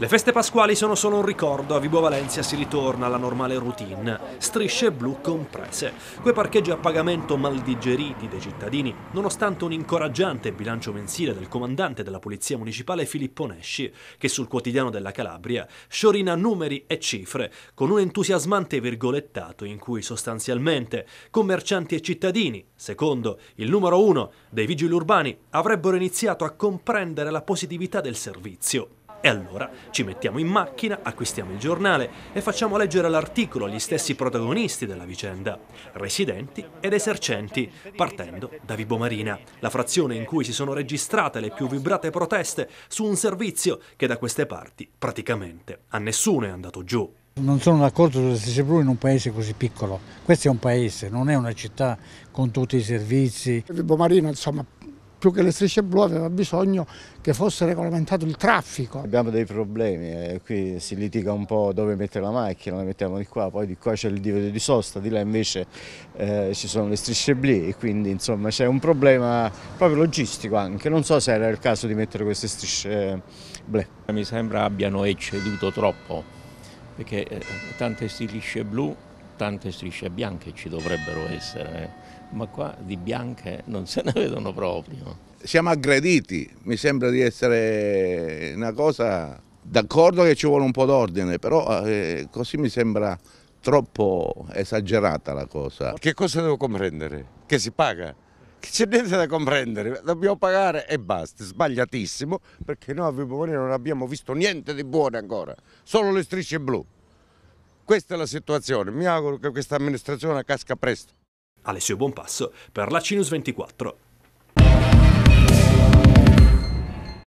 Le feste pasquali sono solo un ricordo, a Vibo Valencia si ritorna alla normale routine, strisce blu comprese, quei parcheggi a pagamento mal digeriti dei cittadini, nonostante un incoraggiante bilancio mensile del comandante della Polizia Municipale Filippo Nesci, che sul quotidiano della Calabria sciorina numeri e cifre, con un entusiasmante virgolettato in cui sostanzialmente commercianti e cittadini, secondo il numero uno dei vigili urbani, avrebbero iniziato a comprendere la positività del servizio e allora ci mettiamo in macchina, acquistiamo il giornale e facciamo leggere l'articolo agli stessi protagonisti della vicenda, residenti ed esercenti, partendo da Vibo Marina, la frazione in cui si sono registrate le più vibrate proteste su un servizio che da queste parti praticamente a nessuno è andato giù. Non sono d'accordo sulla stessa Blu in un paese così piccolo. Questo è un paese, non è una città con tutti i servizi. Vibo Marina, insomma, più che le strisce blu aveva bisogno che fosse regolamentato il traffico. Abbiamo dei problemi, eh, qui si litiga un po' dove mettere la macchina, la mettiamo di qua, poi di qua c'è il divieto di sosta, di là invece eh, ci sono le strisce blu, quindi insomma c'è un problema proprio logistico anche, non so se era il caso di mettere queste strisce blu. Mi sembra abbiano ecceduto troppo, perché eh, tante strisce blu tante strisce bianche ci dovrebbero essere, eh. ma qua di bianche non se ne vedono proprio. Siamo aggrediti, mi sembra di essere una cosa d'accordo che ci vuole un po' d'ordine, però eh, così mi sembra troppo esagerata la cosa. Che cosa devo comprendere? Che si paga? Che c'è niente da comprendere, dobbiamo pagare e basta, sbagliatissimo, perché noi a Vipomone non abbiamo visto niente di buono ancora, solo le strisce blu. Questa è la situazione, mi auguro che questa amministrazione casca presto. Alessio Buonpasso per la Cinus 24.